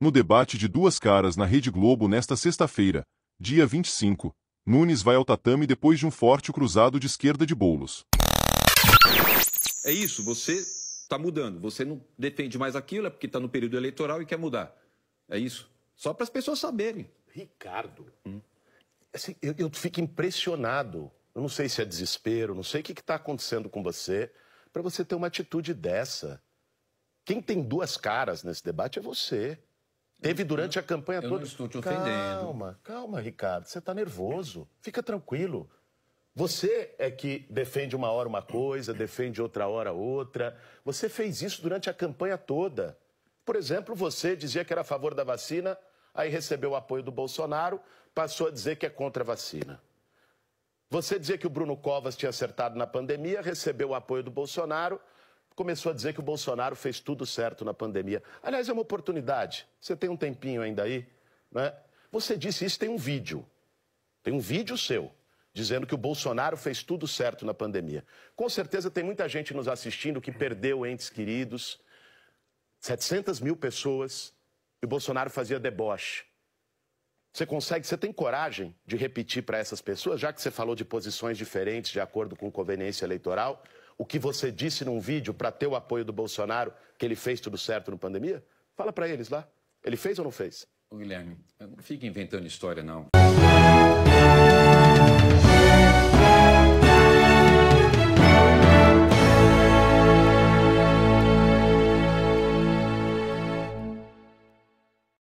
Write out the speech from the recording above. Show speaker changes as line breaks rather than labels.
No debate de duas caras na Rede Globo nesta sexta-feira, dia 25, Nunes vai ao tatame depois de um forte cruzado de esquerda de bolos.
É isso, você está mudando. Você não defende mais aquilo, é porque está no período eleitoral e quer mudar.
É isso. Só para as pessoas saberem. Ricardo, hum? assim, eu, eu, fico impressionado. Eu não sei se é desespero, não sei o que está acontecendo com você para você ter uma atitude dessa. Quem tem duas caras nesse debate é você. Teve durante a campanha toda. Eu não estou te calma, ofendendo. Calma, calma, Ricardo. Você está nervoso. Fica tranquilo. Você é que defende uma hora uma coisa, defende outra hora outra. Você fez isso durante a campanha toda. Por exemplo, você dizia que era a favor da vacina, aí recebeu o apoio do Bolsonaro, passou a dizer que é contra a vacina. Você dizia que o Bruno Covas tinha acertado na pandemia, recebeu o apoio do Bolsonaro, começou a dizer que o Bolsonaro fez tudo certo na pandemia. Aliás, é uma oportunidade. Você tem um tempinho ainda aí, né? Você disse isso, tem um vídeo. Tem um vídeo seu dizendo que o Bolsonaro fez tudo certo na pandemia. Com certeza tem muita gente nos assistindo que perdeu entes queridos, 700 mil pessoas, e o Bolsonaro fazia deboche. Você consegue, você tem coragem de repetir para essas pessoas, já que você falou de posições diferentes de acordo com conveniência eleitoral? o que você disse num vídeo para ter o apoio do Bolsonaro, que ele fez tudo certo no pandemia? Fala para eles lá. Ele fez ou não fez? Ô, Guilherme, não fica inventando história, não.